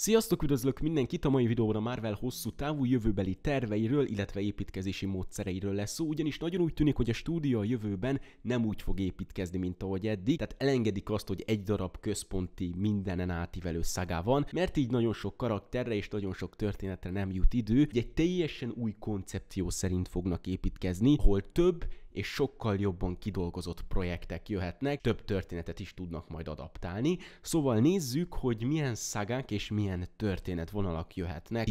Sziasztok, üdvözlök mindenkit! A mai videóban a Marvel hosszú távú jövőbeli terveiről, illetve építkezési módszereiről lesz szó, ugyanis nagyon úgy tűnik, hogy a stúdió a jövőben nem úgy fog építkezni, mint ahogy eddig, tehát elengedik azt, hogy egy darab központi mindenen átívelő szagá van, mert így nagyon sok karakterre és nagyon sok történetre nem jut idő, hogy egy teljesen új koncepció szerint fognak építkezni, hol több és sokkal jobban kidolgozott projektek jöhetnek, több történetet is tudnak majd adaptálni. Szóval nézzük, hogy milyen szagák és milyen történetvonalak jöhetnek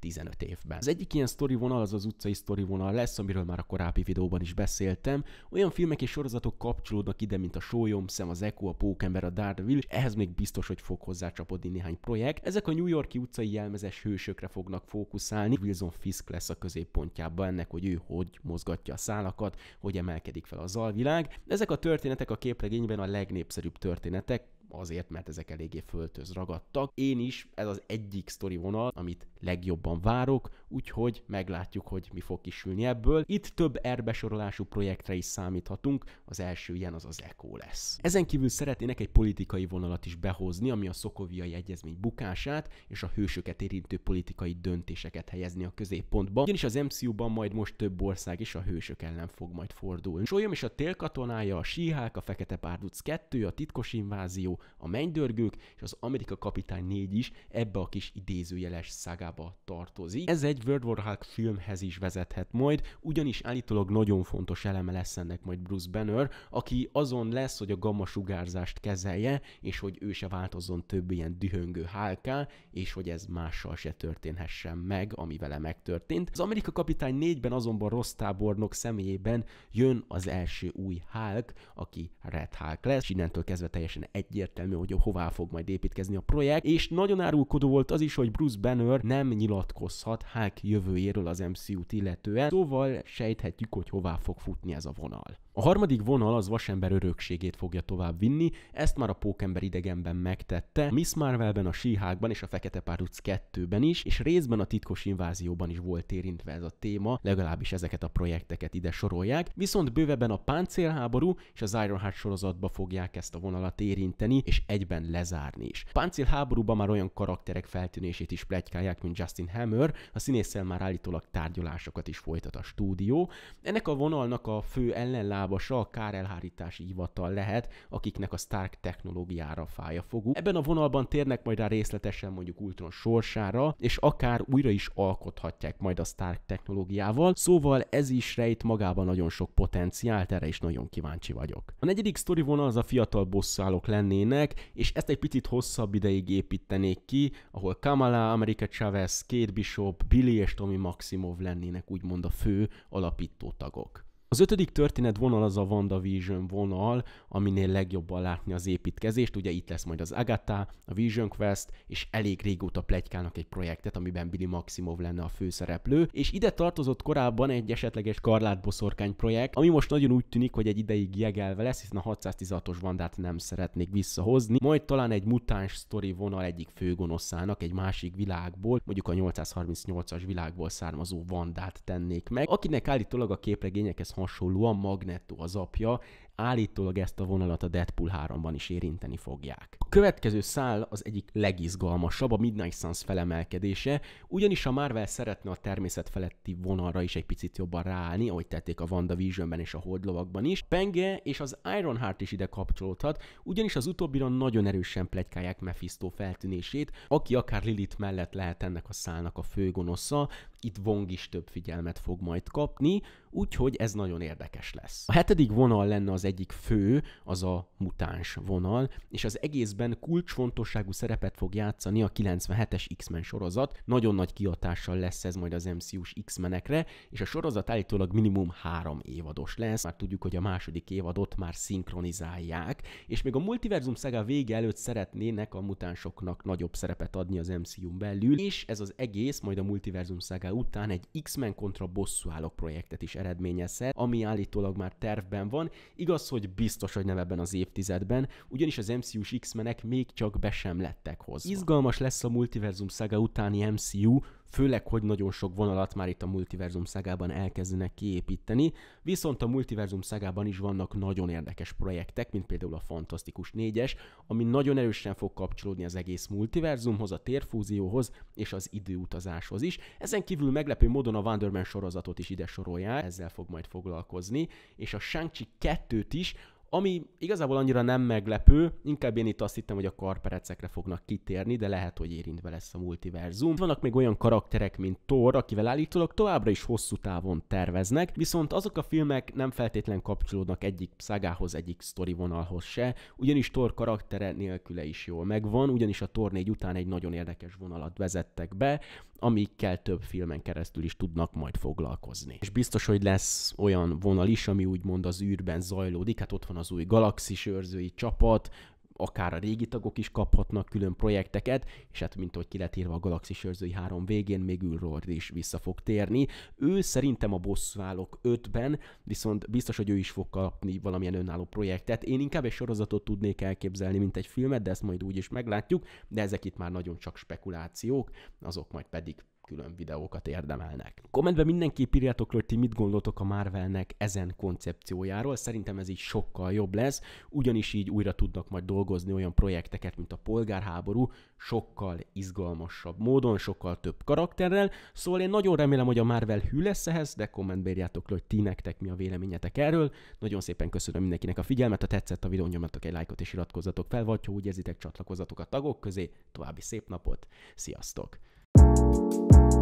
10-15 évben. Az egyik ilyen sztori vonal az az utcai sztori vonal lesz, amiről már a korábbi videóban is beszéltem. Olyan filmek és sorozatok kapcsolódnak ide, mint a Szem, az Eko, a Pókember, a Daredevil, és ehhez még biztos, hogy fog hozzácsapodni néhány projekt. Ezek a New Yorki utcai jelmezes hősökre fognak fókuszálni. Wilson Fisk lesz a középpontjában ennek, hogy ő hogy mozgatja a szálakat, hogy emelkedik fel az alvilág. Ezek a történetek a képregényben a legnépszerűbb történetek, azért, mert ezek eléggé föltöz ragadtak. Én is, ez az egyik sztori vonal, amit legjobban várok, úgyhogy meglátjuk, hogy mi fog kisülni ebből. Itt több erbesorolású projektre is számíthatunk, az első ilyen az az ECO lesz. Ezen kívül szeretnének egy politikai vonalat is behozni, ami a szokoviai egyezmény bukását és a hősöket érintő politikai döntéseket helyezni a középpontba, ugyanis az MCU-ban majd most több ország is a hősök ellen fog majd fordulni. Solyom és a télkatonája, a síhák, a fekete párduc 2, a titkos invázió, a mennydörgők és az Amerika Kapitány 4 is ebbe a kis idézőjeles szágába tartozik. Ez egy World War Hulk filmhez is vezethet majd, ugyanis állítólag nagyon fontos eleme lesz ennek majd Bruce Banner, aki azon lesz, hogy a gamma sugárzást kezelje, és hogy ő se változzon több ilyen dühöngő hálká, és hogy ez mással se történhessen meg, ami vele megtörtént. Az Amerika Kapitány 4-ben azonban rossz tábornok személyében jön az első új Hulk, aki Red Hulk lesz, és innentől kezdve teljesen egyértelmű egyértelmű, hogy hová fog majd építkezni a projekt, és nagyon árulkodó volt az is, hogy Bruce Banner nem nyilatkozhat Hulk jövőjéről az MCU-t illetően, szóval sejthetjük, hogy hová fog futni ez a vonal. A harmadik vonal az vasember örökségét fogja tovább vinni, ezt már a Pókember idegenben megtette, Miss Marvelben, a Síhákban és a Fekete Párduc 2-ben is, és részben a titkos invázióban is volt érintve ez a téma, legalábbis ezeket a projekteket ide sorolják, viszont bővebben a páncélháború és az Ironheart sorozatba fogják ezt a vonalat érinteni, és egyben lezárni is. Páncélháborúban már olyan karakterek feltűnését is plegykálják, mint Justin Hammer, a színésszel már állítólag tárgyalásokat is folytat a stúdió. Ennek a vonalnak a fő ellenlá lábasa a kárelhárítási hivatal lehet, akiknek a Stark technológiára fáj a foguk. Ebben a vonalban térnek majd rá részletesen mondjuk Ultron sorsára, és akár újra is alkothatják majd a Stark technológiával, szóval ez is rejt magában nagyon sok potenciált, erre is nagyon kíváncsi vagyok. A negyedik sztori vonal az a fiatal bosszálok lennének, és ezt egy picit hosszabb ideig építenék ki, ahol Kamala, America Chavez, Kate Bishop, Billy és Tommy Maximov lennének úgymond a fő alapító tagok. Az ötödik történet vonal az a WandaVision vonal, aminél legjobban látni az építkezést. Ugye itt lesz majd az Agatha, a Vision Quest, és elég régóta plegykálnak egy projektet, amiben Billy Maximov lenne a főszereplő, és ide tartozott korábban egy esetleges karlátboszorkány projekt, ami most nagyon úgy tűnik, hogy egy ideig jegelve lesz, hiszen a 616-os Vandát nem szeretnék visszahozni, majd talán egy mutáns sztori vonal egyik főgonoszának egy másik világból, mondjuk a 838-as világból származó Vandát tennék meg, akinek állítólag a képregényekhez hasonlóan Magneto az apja, állítólag ezt a vonalat a Deadpool 3-ban is érinteni fogják. A következő szál az egyik legizgalmasabb, a Midnight Suns felemelkedése, ugyanis a Marvel szeretne a természet feletti vonalra is egy picit jobban ráállni, ahogy tették a WandaVision-ben és a Holdlovakban is. Penge és az Ironheart is ide kapcsolódhat, ugyanis az utóbbira nagyon erősen plegykálják Mephisto feltűnését, aki akár Lilith mellett lehet ennek a szálnak a főgonosza, itt Vong is több figyelmet fog majd kapni, úgyhogy ez nagyon érdekes lesz. A hetedik vonal lenne az egyik fő, az a mutáns vonal, és az egészben kulcsfontosságú szerepet fog játszani a 97-es X-Men sorozat. Nagyon nagy kiatással lesz ez majd az MCU-s X-menekre, és a sorozat állítólag minimum három évados lesz. Már tudjuk, hogy a második évadot már szinkronizálják, és még a multiverzum szega vége előtt szeretnének a mutánsoknak nagyobb szerepet adni az MCU-n belül, és ez az egész majd a multiverzum szega után egy X-Men kontra bosszúállók projektet is eredményezhet, ami állítólag már tervben van, igaz, hogy biztos, hogy nem ebben az évtizedben, ugyanis az MCU-s X-menek még csak be sem lettek hozva. Izgalmas lesz a multiverzum szaga utáni MCU, főleg, hogy nagyon sok vonalat már itt a multiverzum szegában elkezdenek kiépíteni, viszont a multiverzum szegában is vannak nagyon érdekes projektek, mint például a Fantasztikus 4-es, ami nagyon erősen fog kapcsolódni az egész multiverzumhoz, a térfúzióhoz és az időutazáshoz is. Ezen kívül meglepő módon a Wonderman sorozatot is ide sorolják, ezzel fog majd foglalkozni, és a Shang-Chi 2-t is, ami igazából annyira nem meglepő, inkább én itt azt hittem, hogy a karperecekre fognak kitérni, de lehet, hogy érintve lesz a multiverzum. Vannak még olyan karakterek, mint Thor, akivel állítólag továbbra is hosszú távon terveznek, viszont azok a filmek nem feltétlen kapcsolódnak egyik szágához, egyik sztori vonalhoz se, ugyanis Thor karaktere nélküle is jól megvan, ugyanis a Thor 4 után egy nagyon érdekes vonalat vezettek be, amikkel több filmen keresztül is tudnak majd foglalkozni. És biztos, hogy lesz olyan vonal is, ami úgymond az űrben zajlódik, hát ott van az új galaxis őrzői csapat, akár a régi tagok is kaphatnak külön projekteket, és hát mint ahogy ki lett írva a Galaxis őrzői 3 végén, még Ülrord is vissza fog térni. Ő szerintem a bosszválok 5-ben, viszont biztos, hogy ő is fog kapni valamilyen önálló projektet. Én inkább egy sorozatot tudnék elképzelni, mint egy filmet, de ezt majd úgy is meglátjuk, de ezek itt már nagyon csak spekulációk, azok majd pedig külön videókat érdemelnek. Kommentben mindenképp írjátok, hogy ti mit gondoltok a Marvelnek ezen koncepciójáról. Szerintem ez így sokkal jobb lesz, ugyanis így újra tudnak majd dolgozni olyan projekteket, mint a polgárháború, sokkal izgalmasabb módon, sokkal több karakterrel. Szóval én nagyon remélem, hogy a Marvel hű lesz ehhez, de kommentbe írjátok, hogy ti nektek mi a véleményetek erről. Nagyon szépen köszönöm mindenkinek a figyelmet, ha tetszett a videó, nyomjatok egy lájkot és iratkozzatok fel, vagy ha úgy érzitek, csatlakozzatok a tagok közé. További szép napot, sziasztok! あ!